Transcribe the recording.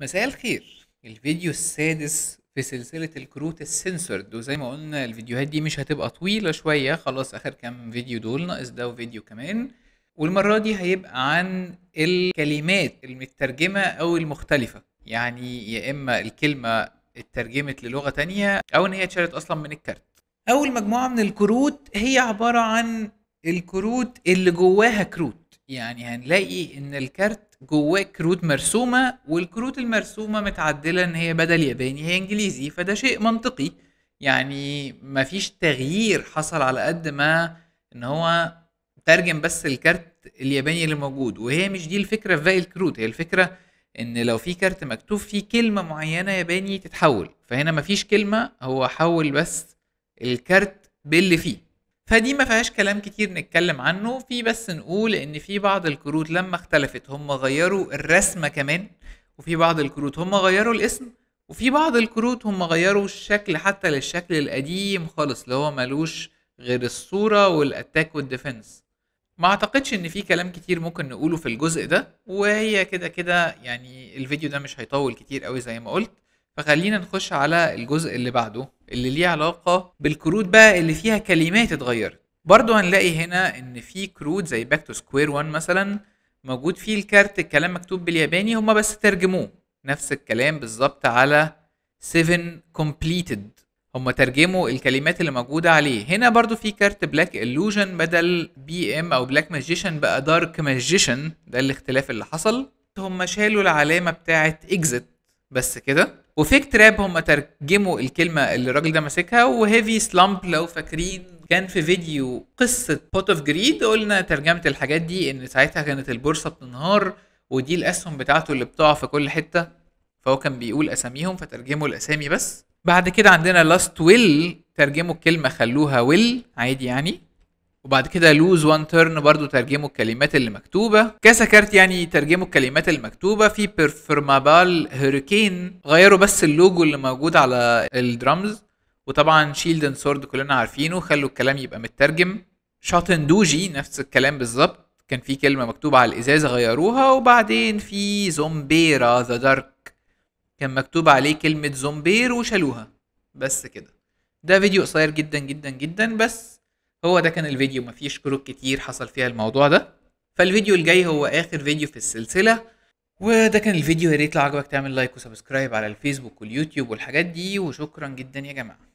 مساء الخير الفيديو السادس في سلسلة الكروت السنسورد وزي ما قلنا الفيديوهات دي مش هتبقى طويلة شوية خلاص آخر كام فيديو دول ناقص ده وفيديو كمان والمرة دي هيبقى عن الكلمات المترجمة أو المختلفة يعني يا إما الكلمة اترجمت للغة تانية أو إن هي اتشالت أصلا من الكارت أول مجموعة من الكروت هي عبارة عن الكروت اللي جواها كروت يعني هنلاقي ان الكارت جواه كروت مرسومه والكروت المرسومه متعدله ان هي بدل ياباني هي انجليزي فده شيء منطقي يعني مفيش تغيير حصل على قد ما ان هو ترجم بس الكارت الياباني اللي موجود وهي مش دي الفكره في باقي الكروت هي الفكره ان لو في كارت مكتوب فيه كلمه معينه ياباني تتحول فهنا مفيش كلمه هو حول بس الكارت باللي فيه فدي ما فيهاش كلام كتير نتكلم عنه في بس نقول ان في بعض الكروت لما اختلفت هم غيروا الرسمة كمان وفي بعض الكروت هم غيروا الاسم وفي بعض الكروت هم غيروا الشكل حتى للشكل القديم خالص اللي هو ملوش غير الصورة والاتاك والديفنس ما اعتقدش ان في كلام كتير ممكن نقوله في الجزء ده وهي كده كده يعني الفيديو ده مش هيطول كتير قوي زي ما قلت فخلينا نخش على الجزء اللي بعده اللي ليه علاقه بالكروت بقى اللي فيها كلمات اتغيرت برضو هنلاقي هنا ان في كروت زي باك تو سكوير 1 مثلا موجود فيه الكارت الكلام مكتوب بالياباني هما بس ترجموه نفس الكلام بالظبط على 7 completed هما ترجموا الكلمات اللي موجوده عليه هنا برضو في كارت بلاك illusion بدل بي ام او بلاك ماجيشن بقى دارك ماجيشن ده الاختلاف اللي حصل هما شالوا العلامه بتاعت exit بس كده وفيك تراب هم ترجموا الكلمه اللي الراجل ده ماسكها وهيفي سلامب لو فاكرين كان في فيديو قصه بوت اوف جريد قلنا ترجمه الحاجات دي ان ساعتها كانت البورصه بتنهار ودي الاسهم بتاعته اللي بتقع في كل حته فهو كان بيقول اساميهم فترجموا الاسامي بس بعد كده عندنا لاست ويل ترجموا الكلمه خلوها ويل عادي يعني وبعد كده لوز وان تيرن برضو ترجموا الكلمات اللي مكتوبه كاسا كارت يعني ترجموا الكلمات المكتوبه في بيرفورمابال هوريكين غيروا بس اللوجو اللي موجود على الدرمز وطبعا شيلد اند سورد كلنا عارفينه خلوا الكلام يبقى مترجم شاتن دوجي نفس الكلام بالظبط كان في كلمة مكتوبة على الإزاز غيروها وبعدين في زومبيرا ذا دارك كان مكتوب عليه كلمة زومبير وشالوها بس كده ده فيديو قصير جدا جدا جدا بس هو ده كان الفيديو مفيش كروك كتير حصل فيها الموضوع ده فالفيديو الجاي هو اخر فيديو في السلسله وده كان الفيديو يا ريت لو عجبك تعمل لايك وسبسكرايب على الفيسبوك واليوتيوب والحاجات دي وشكرا جدا يا جماعه